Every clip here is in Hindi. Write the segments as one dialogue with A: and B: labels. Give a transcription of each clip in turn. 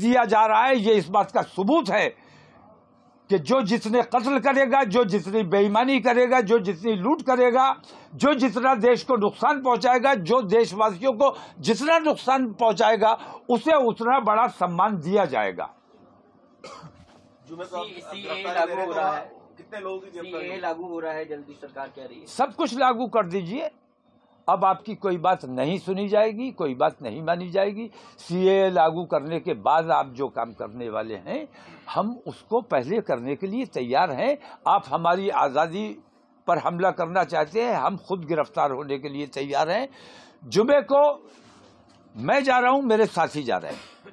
A: दिया जा रहा है ये इस बात का सबूत है कि जो जिसने कत्ल करेगा जो जितनी बेईमानी करेगा जो जितनी लूट करेगा जो जितना देश को नुकसान पहुंचाएगा जो देशवासियों को जितना नुकसान पहुंचाएगा उसे उतना बड़ा सम्मान दिया जाएगा कितने लोग लागू हो रहा है जल्दी सरकार कह रही है सब कुछ लागू कर दीजिए अब आपकी कोई बात नहीं सुनी जाएगी कोई बात नहीं मानी जाएगी सीए लागू करने के बाद आप जो काम करने वाले हैं हम उसको पहले करने के लिए तैयार हैं आप हमारी आज़ादी पर हमला करना चाहते हैं हम खुद गिरफ्तार होने के लिए तैयार हैं जुमे को मैं जा रहा हूँ मेरे साथी जा रहे हैं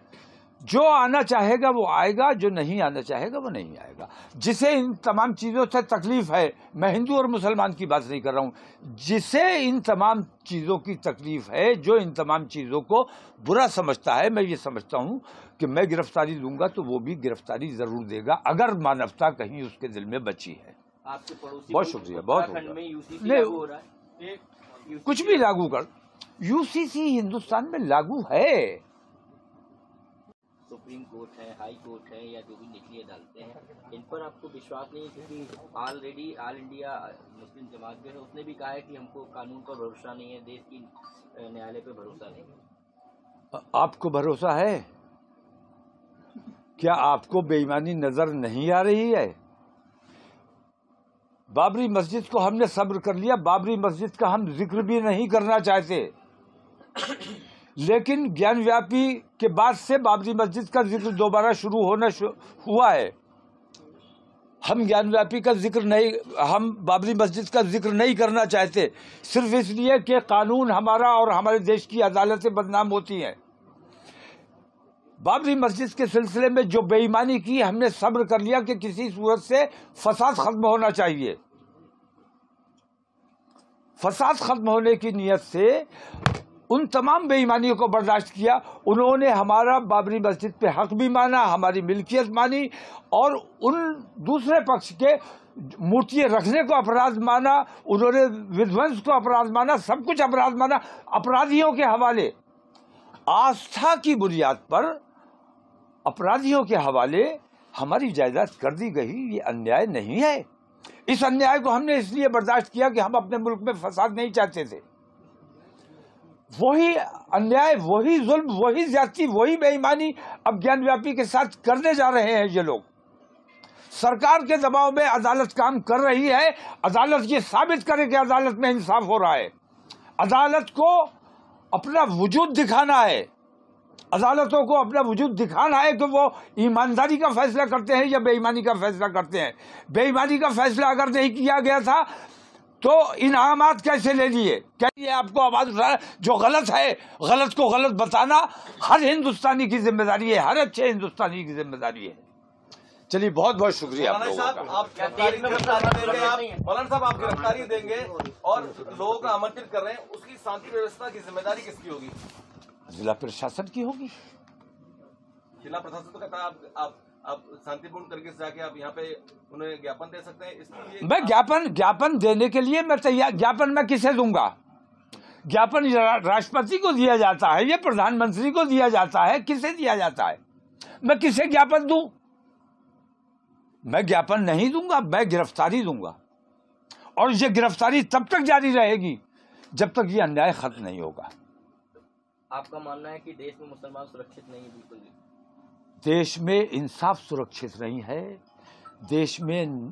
A: जो आना चाहेगा वो आएगा जो नहीं आना चाहेगा वो नहीं आएगा जिसे इन तमाम चीज़ों से तकलीफ़ है मैं हिंदू और मुसलमान की बात नहीं कर रहा हूँ जिसे इन तमाम चीज़ों की तकलीफ़ है जो इन तमाम चीज़ों को बुरा समझता है मैं ये समझता हूँ कि मैं गिरफ्तारी दूंगा तो वो भी गिरफ्तारी ज़रूर देगा अगर मानवता कहीं उसके दिल में बची है आपके बहुत शुक्रिया बहुत कुछ भी लागू कर यू हिंदुस्तान में लागू है सुप्रीम कोर्ट है हाई कोर्ट है या जो भी निचली अदालतें हैं इन पर आपको विश्वास नहीं है क्योंकि already all India Muslim Jamaat जो है उसने भी कहा है कि हमको कानून का भरोसा नहीं है देश की न्यायालय पर भरोसा नहीं है आपको भरोसा है क्या आपको बेईमानी नज़र नहीं आ रही है बाबरी मस्जिद को हमने सब्र कर लिया बाबरी मस्जिद का हम जिक्र भी नहीं करना चाहते लेकिन ज्ञान व्यापी के बाद से बाबरी मस्जिद का जिक्र दोबारा शुरू होना शु, हुआ है हम ज्ञान व्यापी का जिक्र नहीं हम बाबरी मस्जिद का जिक्र नहीं करना चाहते सिर्फ इसलिए कि कानून हमारा और हमारे देश की अदालतें बदनाम होती हैं बाबरी मस्जिद के सिलसिले में जो बेईमानी की हमने सब्र कर लिया कि किसी सूरत से फसाद खत्म होना चाहिए फसाद खत्म होने की नीयत से उन तमाम बेईमानियों को बर्दाश्त किया उन्होंने हमारा बाबरी मस्जिद पे हक भी माना हमारी मिल्कियत मानी और उन दूसरे पक्ष के मूर्तियाँ रखने को अपराध माना उन्होंने विध्वंस को अपराध माना सब कुछ अपराध माना अपराधियों के हवाले आस्था की बुनियाद पर अपराधियों के हवाले हमारी जायदाद कर दी गई ये अन्याय नहीं है इस अन्याय को हमने इसलिए बर्दाश्त किया कि हम अपने मुल्क में फसाद नहीं चाहते थे वही अन्याय वही जुल्म वही ज्यादती वही बेईमानी अब ज्ञान व्यापी के साथ करने जा रहे हैं ये लोग सरकार के दबाव में अदालत काम कर रही है अदालत ये साबित करे कि अदालत में इंसाफ हो रहा है अदालत को अपना वजूद दिखाना है अदालतों को अपना वजूद दिखाना है कि वो ईमानदारी का फैसला करते हैं या बेईमानी का फैसला करते हैं बेईमानी का फैसला अगर नहीं किया गया था तो इनाम कैसे ले लिए क्या ये आपको आवाज़ उठाना जो गलत है गलत को गलत बताना हर हिंदुस्तानी की जिम्मेदारी है हर अच्छे हिंदुस्तानी की जिम्मेदारी है चलिए बहुत बहुत शुक्रिया आप लोगों का साहब आप गिरफ्तारी देंगे और लोगों का आमंत्रित कर रहे हैं उसकी शांति व्यवस्था की जिम्मेदारी किसकी होगी जिला प्रशासन की होगी जिला प्रशासन तो कहता है आप शांतिपूर्ण तरीके से जाके आप यहाँ पे उन्हें ज्ञापन दे सकते हैं इसलिए मैं ज्ञापन ज्ञापन देने के लिए मैं तैयार ज्ञापन मैं किसे दूंगा ज्ञापन राष्ट्रपति को दिया जाता है ये प्रधानमंत्री को दिया जाता है किसे दिया जाता है मैं किसे ज्ञापन दू मैं ज्ञापन नहीं दूंगा मैं गिरफ्तारी दूंगा और ये गिरफ्तारी तब तक जारी रहेगी जब तक ये अन्याय खत्म नहीं होगा आपका मानना है कि देश में मुसलमान सुरक्षित नहीं है बिल्कुल भी देश में इंसाफ सुरक्षित नहीं है देश में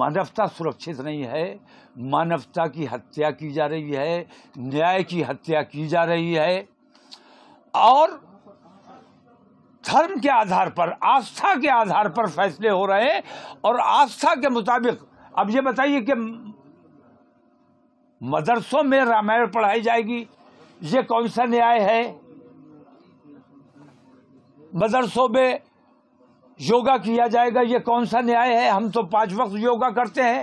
A: मानवता सुरक्षित नहीं है मानवता की हत्या की जा रही है न्याय की हत्या की जा रही है और धर्म के आधार पर आस्था के आधार पर फैसले हो रहे हैं और आस्था के मुताबिक अब ये बताइए कि मदरसों में रामायण पढ़ाई जाएगी ये कौन सा न्याय है मदरसों में योगा किया जाएगा ये कौन सा न्याय है हम तो पांच वक्त योगा करते हैं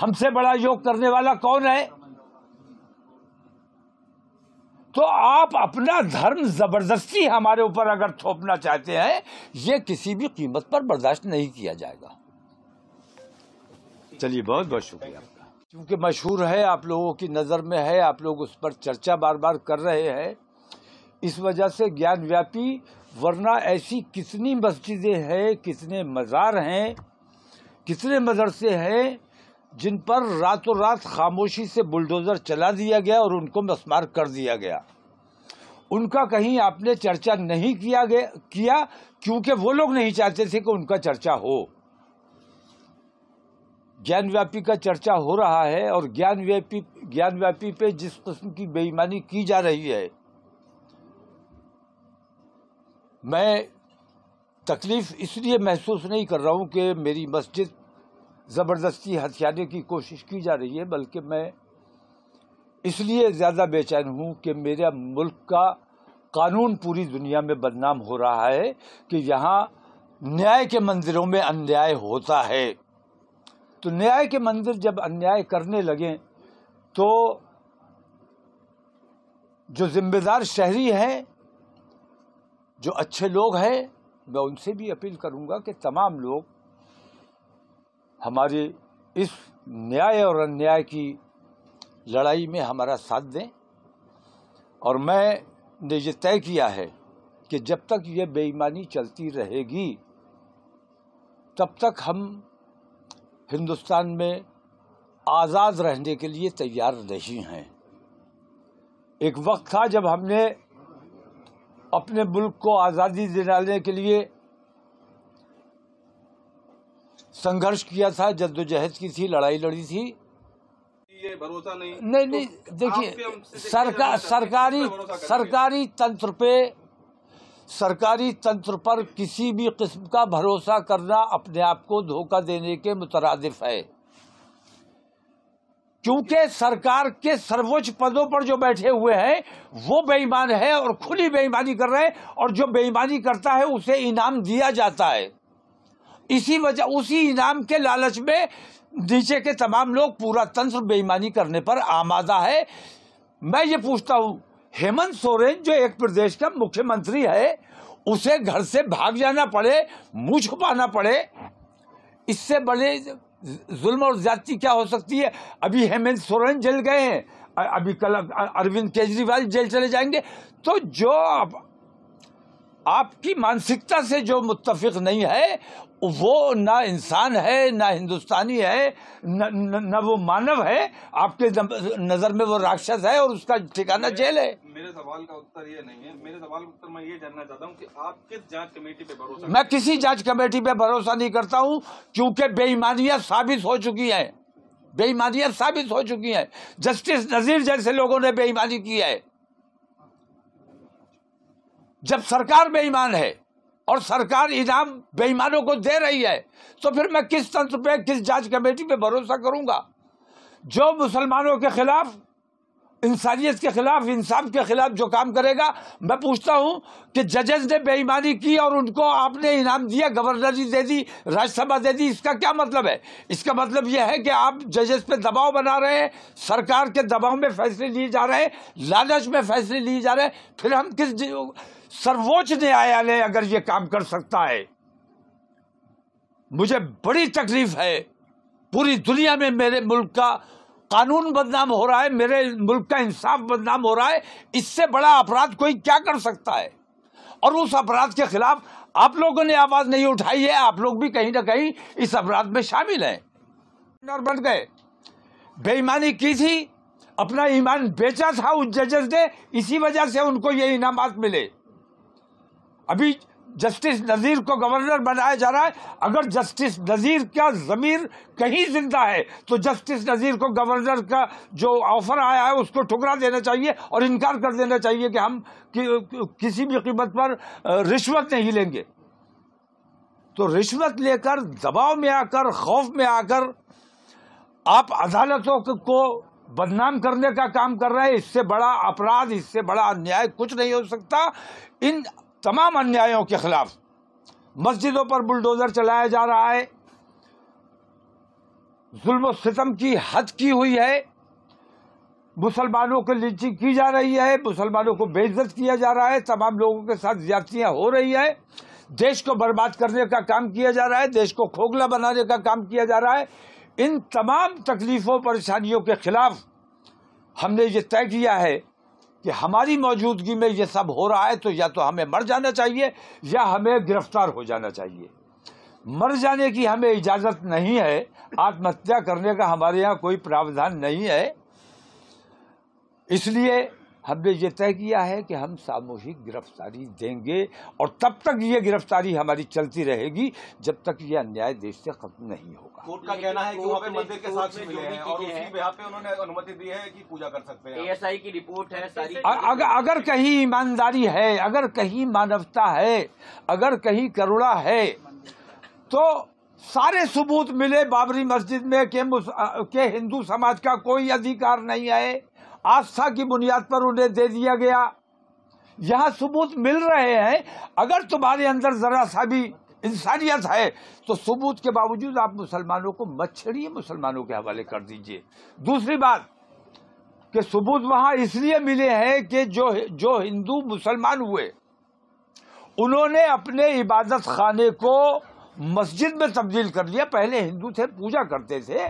A: हमसे बड़ा योग करने वाला कौन है तो आप अपना धर्म जबरदस्ती हमारे ऊपर अगर थोपना चाहते हैं ये किसी भी कीमत पर बर्दाश्त नहीं किया जाएगा चलिए बहुत बहुत शुक्रिया आपका क्योंकि मशहूर है आप लोगों की नज़र में है आप लोग उस पर चर्चा बार बार कर रहे हैं इस वजह से ज्ञान व्यापी वरना ऐसी कितनी मस्जिदें हैं कितने मज़ार हैं कितने मदरसे हैं जिन पर रातों रात खामोशी से बुलडोज़र चला दिया गया और उनको मस्मार कर दिया गया उनका कहीं आपने चर्चा नहीं किया गया किया क्योंकि वो लोग नहीं चाहते थे कि उनका चर्चा हो ज्ञानव्यापी का चर्चा हो रहा है और ज्ञानव्यापी ज्ञानव्यापी पे जिस किस्म की बेईमानी की जा रही है मैं तकलीफ़ इसलिए महसूस नहीं कर रहा हूँ कि मेरी मस्जिद ज़बरदस्ती हथियारे की कोशिश की जा रही है बल्कि मैं इसलिए ज़्यादा बेचैन हूँ कि मेरा मुल्क का कानून पूरी दुनिया में बदनाम हो रहा है कि यहाँ न्याय के मंदिरों में अन्याय होता है तो न्याय के मंदिर जब अन्याय करने लगें तो जो जिम्मेदार शहरी हैं जो अच्छे लोग हैं मैं उनसे भी अपील करूंगा कि तमाम लोग हमारे इस न्याय और अन्याय की लड़ाई में हमारा साथ दें और मैंने ये तय किया है कि जब तक ये बेईमानी चलती रहेगी तब तक हम हिंदुस्तान में आज़ाद रहने के लिए तैयार नहीं हैं एक वक्त था जब हमने अपने मुल्क को आज़ादी दिलाने के लिए संघर्ष किया था जद्दोजहद की थी लड़ाई लड़ी थी ये भरोसा नहीं नहीं नहीं तो देखिए सरकार सरकारी सरकारी तंत्र पे सरकारी तंत्र पर किसी भी किस्म का भरोसा करना अपने आप को धोखा देने के मुतरद है क्योंकि सरकार के सर्वोच्च पदों पर जो बैठे हुए हैं वो बेईमान है और खुली बेईमानी कर रहे हैं और जो बेईमानी करता है उसे इनाम दिया जाता है इसी वजह उसी इनाम के लालच में नीचे के तमाम लोग पूरा तंत्र बेईमानी करने पर आमादा है मैं ये पूछता हूँ हेमंत सोरेन जो एक प्रदेश का मुख्यमंत्री है उसे घर से भाग जाना पड़े मुंह छुपाना पड़े इससे बड़े जुल्म और ज्यादती क्या हो सकती है अभी हेमंत सोरेन जेल गए हैं अभी कल अरविंद केजरीवाल जेल चले जाएंगे तो जो आप, आपकी मानसिकता से जो मुतफिक नहीं है वो ना इंसान है ना हिंदुस्तानी है ना ना वो मानव है आपके नज़र में वो राक्षस है और उसका ठिकाना जेल है मेरे सवाल का उत्तर ये नहीं है मेरे सवाल का उत्तर मैं ये जानना चाहता हूँ कि आप किस जांच कमेटी पे
B: भरोसा मैं किसी जांच
A: कमेटी पे भरोसा नहीं करता हूँ क्योंकि बेईमानियां साबित हो चुकी है बेईमानियां साबित हो चुकी हैं जस्टिस नज़ीर जैसे लोगों ने बेईमानी की है जब सरकार बेईमान है और सरकार इनाम बेईमानों को दे रही है तो फिर मैं किस तंत्र पे किस जांच कमेटी पे भरोसा करूंगा जो मुसलमानों के खिलाफ इंसानियत के खिलाफ इंसाफ के खिलाफ जो काम करेगा मैं पूछता हूं कि जजेस ने बेईमानी की और उनको आपने इनाम दिया गवर्नरी दे दी राज्यसभा दे दी इसका क्या मतलब है इसका मतलब यह है कि आप जजेस पे दबाव बना रहे हैं सरकार के दबाव में फैसले लिए जा रहे हैं लालच में फैसले लिए जा रहे हैं फिर हम किस सर्वोच्च न्यायालय अगर ये काम कर सकता है मुझे बड़ी तकलीफ है पूरी दुनिया में मेरे मुल्क का कानून बदनाम हो रहा है मेरे मुल्क का इंसाफ बदनाम हो रहा है इससे बड़ा अपराध कोई क्या कर सकता है और उस अपराध के खिलाफ आप लोगों ने आवाज नहीं उठाई है आप लोग भी कहीं ना कहीं इस अपराध में शामिल हैं और बन गए बेईमानी की थी अपना ईमान बेचा था उस जजेस ने इसी वजह से उनको ये इनामत मिले अभी जस्टिस नज़ीर को गवर्नर बनाया जा रहा है अगर जस्टिस नज़ीर का ज़मीर कहीं जिंदा है तो जस्टिस नज़ीर को गवर्नर का जो ऑफर आया है उसको ठुकरा देना चाहिए और इनकार कर देना चाहिए कि हम कि, किसी भी कीमत पर रिश्वत नहीं लेंगे तो रिश्वत लेकर दबाव में आकर खौफ में आकर आप अदालतों को बदनाम करने का काम कर रहे हैं इससे बड़ा अपराध इससे बड़ा अन्याय कुछ नहीं हो सकता इन तमाम अन्यायों के खिलाफ मस्जिदों पर बुलडोजर चलाया जा रहा है जुल्म सितम की हद की हुई है मुसलमानों को लिंचिंग की जा रही है मुसलमानों को बेइज्जत किया जा रहा है तमाम लोगों के साथ ज्यादतियाँ हो रही है देश को बर्बाद करने का काम किया जा रहा है देश को खोखला बनाने का काम किया जा रहा है इन तमाम तकलीफ़ों परेशानियों के खिलाफ हमने ये तय किया है कि हमारी मौजूदगी में ये सब हो रहा है तो या तो हमें मर जाना चाहिए या हमें गिरफ्तार हो जाना चाहिए मर जाने की हमें इजाज़त नहीं है आत्महत्या करने का हमारे यहाँ कोई प्रावधान नहीं है इसलिए हमने ये तय किया है कि हम सामूहिक गिरफ्तारी देंगे और तब तक ये गिरफ्तारी हमारी चलती रहेगी जब तक ये अन्याय देश से खत्म नहीं होगा कोर्ट का कहना है कि पे मंदिर के साथ में मिले हैं और उसी बिहार पे उन्होंने अनुमति दी है कि पूजा कर सकते हैं एएसआई की रिपोर्ट है सारी अगर अगर कहीं ईमानदारी है अगर कहीं मानवता है अगर कहीं करुणा है तो सारे सबूत मिले बाबरी मस्जिद में के के हिंदू समाज का कोई अधिकार नहीं है आस्था की बुनियाद पर उन्हें दे दिया गया यहाँ सबूत मिल रहे हैं अगर तुम्हारे अंदर जरा सा भी इंसानियत है तो सबूत के बावजूद आप मुसलमानों को मच्छरी मुसलमानों के हवाले कर दीजिए दूसरी बात कि सबूत वहां इसलिए मिले हैं कि जो जो हिंदू मुसलमान हुए उन्होंने अपने इबादत खाने को मस्जिद में तब्दील कर लिया पहले हिंदू थे पूजा करते थे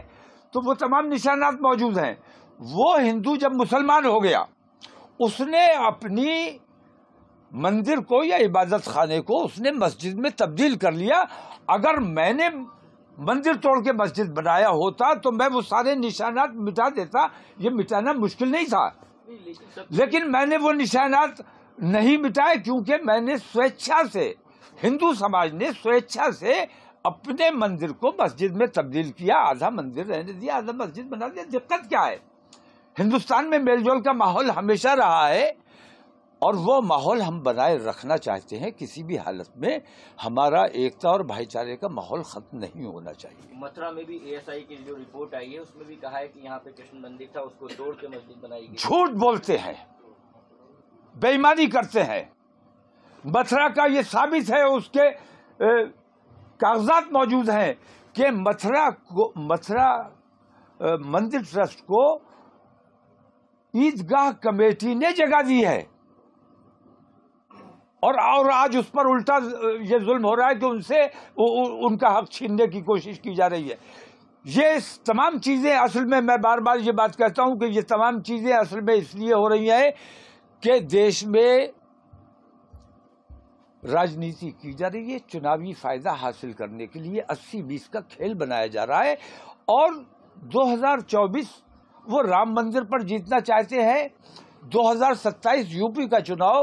A: तो वो तमाम निशानात मौजूद हैं वो हिंदू जब मुसलमान हो गया उसने अपनी मंदिर को या इबादत खाने को उसने मस्जिद में तब्दील कर लिया अगर मैंने मंदिर तोड़ के मस्जिद बनाया होता तो मैं वो सारे निशानात मिटा देता ये मिटाना मुश्किल नहीं था लेकिन मैंने वो निशानात नहीं मिटाए क्योंकि मैंने स्वेच्छा से हिंदू समाज ने स्वेच्छा से अपने मंदिर को मस्जिद में तब्दील किया आधा मंदिर रहने दिया आधा मस्जिद बना दिया दिक्कत क्या है हिंदुस्तान में मेलजोल का माहौल हमेशा रहा है और वो माहौल हम बनाए रखना चाहते हैं किसी भी हालत में हमारा एकता और भाईचारे का माहौल खत्म नहीं होना चाहिए मथुरा में भी एएसआई की जो रिपोर्ट आई है उसमें भी कहा है कि यहाँ पे कृष्ण मंदिर था उसको तोड़ के मस्जिद बनाई गई झूठ बोलते हैं बेईमानी करते हैं मथुरा का ये साबित है उसके कागजात मौजूद हैं कि मथुरा को मथुरा मंदिर ट्रस्ट को ईदगाह कमेटी ने जगह दी है और और आज उस पर उल्टा ये जुल्म हो रहा है कि उनसे उ, उ, उनका हक छीनने की कोशिश की जा रही है ये तमाम चीज़ें असल में मैं बार बार ये बात कहता हूँ कि ये तमाम चीज़ें असल में इसलिए हो रही हैं कि देश में राजनीति की जा रही है चुनावी फ़ायदा हासिल करने के लिए अस्सी बीस का खेल बनाया जा रहा है और 2024 वो राम मंदिर पर जीतना चाहते हैं 2027 यूपी का चुनाव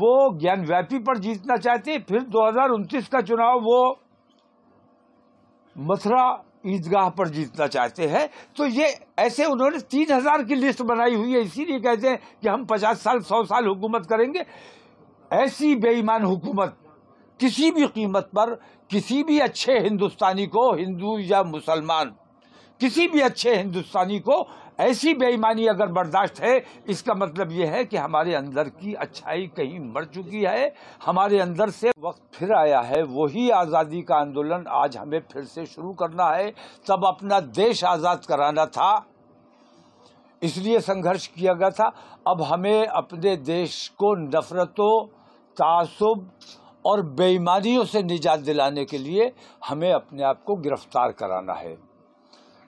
A: वो ज्ञान व्यापी पर जीतना चाहते हैं फिर 2029 का चुनाव वो मथुरा ईदगाह पर जीतना चाहते हैं तो ये ऐसे उन्होंने तीन हजार की लिस्ट बनाई हुई है इसीलिए कहते हैं कि हम पचास साल सौ साल हुकूमत करेंगे ऐसी बेईमान हुकूमत किसी भी कीमत पर किसी भी अच्छे हिंदुस्तानी को हिंदू या मुसलमान किसी भी अच्छे हिंदुस्तानी को ऐसी बेईमानी अगर बर्दाश्त है इसका मतलब यह है कि हमारे अंदर की अच्छाई कहीं मर चुकी है हमारे अंदर से वक्त फिर आया है वही आज़ादी का आंदोलन आज हमें फिर से शुरू करना है तब अपना देश आज़ाद कराना था इसलिए संघर्ष किया गया था अब हमें अपने देश को नफरतों तासुब और बेईमानियों से निजात दिलाने के लिए हमें अपने आप को गिरफ्तार कराना है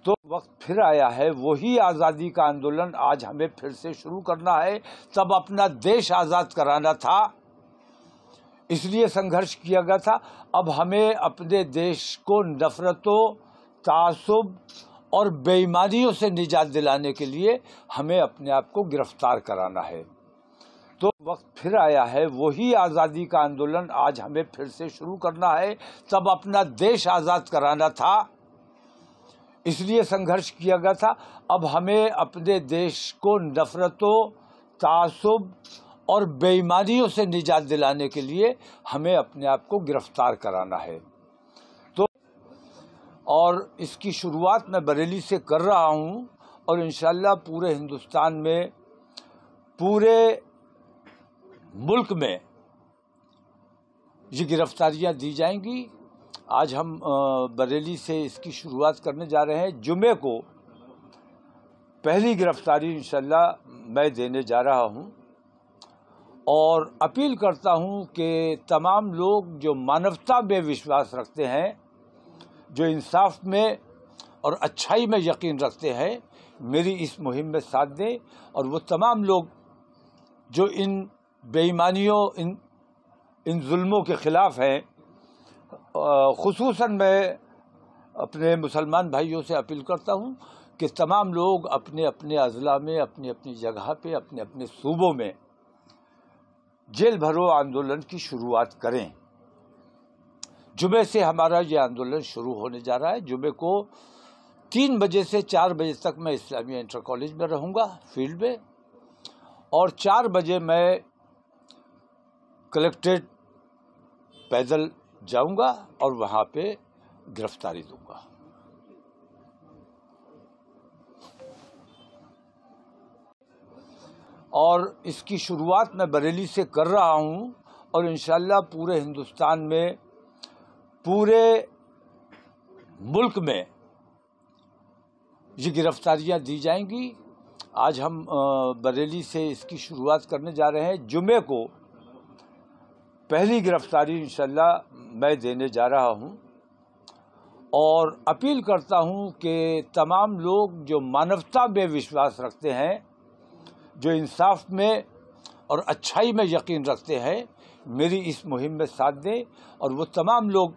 A: तो वक्त फिर आया है वही आज़ादी का आंदोलन आज हमें फिर से शुरू करना है तब अपना देश आज़ाद कराना था इसलिए संघर्ष किया गया था अब हमें अपने देश को नफ़रतों तासुब और बेईमानियों से निजात दिलाने के लिए हमें अपने आप को गिरफ्तार कराना है तो वक्त फिर आया है वही आज़ादी का आंदोलन आज हमें फिर से शुरू करना है तब अपना देश आज़ाद कराना था इसलिए संघर्ष किया गया था अब हमें अपने देश को नफ़रतों तासुब और बेईमानियों से निजात दिलाने के लिए हमें अपने आप को गिरफ्तार कराना है तो और इसकी शुरुआत मैं बरेली से कर रहा हूँ और इन पूरे हिंदुस्तान में पूरे मुल्क में ये गिरफ्तारियां दी जाएंगी आज हम बरेली से इसकी शुरुआत करने जा रहे हैं जुमे को पहली गिरफ्तारी इंशाल्लाह मैं देने जा रहा हूं और अपील करता हूं कि तमाम लोग जो मानवता में विश्वास रखते हैं जो इंसाफ में और अच्छाई में यकीन रखते हैं मेरी इस मुहिम में साथ दें और वो तमाम लोग जो इन बेईमानियों इन इन जुल्मों के ख़िलाफ़ हैं खसूस मैं अपने मुसलमान भाइयों से अपील करता हूँ कि तमाम लोग अपने अपने अजला में अपनी अपनी जगह पर अपने अपने सूबों में जेल भरो आंदोलन की शुरुआत करें जुमे से हमारा ये आंदोलन शुरू होने जा रहा है जुमे को तीन बजे से चार बजे तक मैं इस्लामिया इंटर कॉलेज में रहूँगा फील्ड में और चार बजे मैं कलेक्ट्रेट पैदल जाऊंगा और वहां पे गिरफ्तारी दूंगा और इसकी शुरुआत मैं बरेली से कर रहा हूं और इन पूरे हिंदुस्तान में पूरे मुल्क में ये गिरफ्तारियां दी जाएंगी आज हम बरेली से इसकी शुरुआत करने जा रहे हैं जुमे को पहली गिरफ्तारी इंशाल्लाह मैं देने जा रहा हूं और अपील करता हूं कि तमाम लोग जो मानवता में विश्वास रखते हैं जो इंसाफ में और अच्छाई में यकीन रखते हैं मेरी इस मुहिम में साथ दें और वो तमाम लोग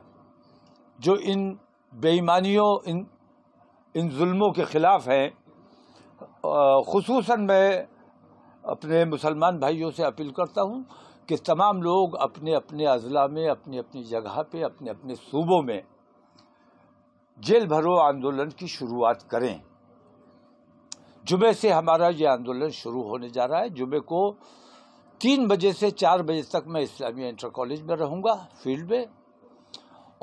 A: जो इन बेईमानियों इन इन जुल्मों के ख़िलाफ़ हैं खसूस मैं अपने मुसलमान भाइयों से अपील करता हूँ कि तमाम लोग अपने अपने अजला में अपनी अपनी जगह पे अपने अपने सूबों में जेल भरो आंदोलन की शुरुआत करें जुमे से हमारा ये आंदोलन शुरू होने जा रहा है जुमे को तीन बजे से चार बजे तक मैं इस्लामिया इंटर कॉलेज में रहूँगा फील्ड में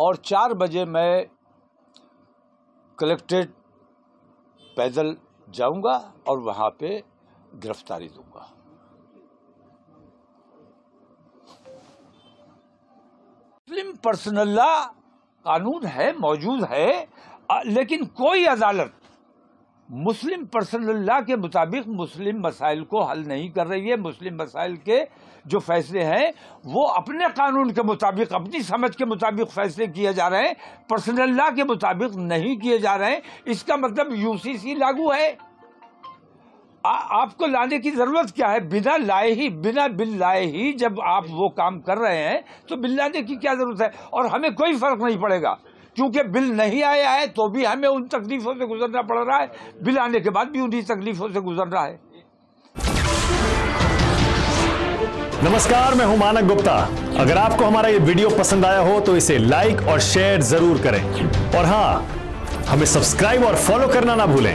A: और चार बजे मैं कलेक्ट्रेट पैदल जाऊँगा और वहाँ पे गिरफ्तारी दूंगा मुस्लिम पर्सनल ला कानून है मौजूद है लेकिन कोई अदालत मुस्लिम पर्सनल ला के मुताबिक मुस्लिम मसाइल को हल नहीं कर रही है मुस्लिम मसाइल के जो फैसले हैं वो अपने कानून के मुताबिक अपनी समझ के मुताबिक फैसले किए जा रहे हैं पर्सनल ला के मुताबिक नहीं किए जा रहे हैं इसका मतलब यूसीसी लागू है आ, आपको लाने की जरूरत क्या है बिना लाए ही बिना बिल लाए ही जब आप वो काम कर रहे हैं तो बिल लाने की क्या जरूरत है और हमें कोई फर्क नहीं पड़ेगा क्योंकि बिल नहीं आया है तो भी हमें उन तकलीफों से गुजरना पड़ रहा है बिल आने के बाद भी उन्हीं तकलीफों से गुजर रहा है नमस्कार मैं हूं मानक गुप्ता अगर आपको हमारा ये वीडियो पसंद आया हो तो इसे लाइक और शेयर जरूर करें और हाँ हमें सब्सक्राइब और फॉलो करना ना भूलें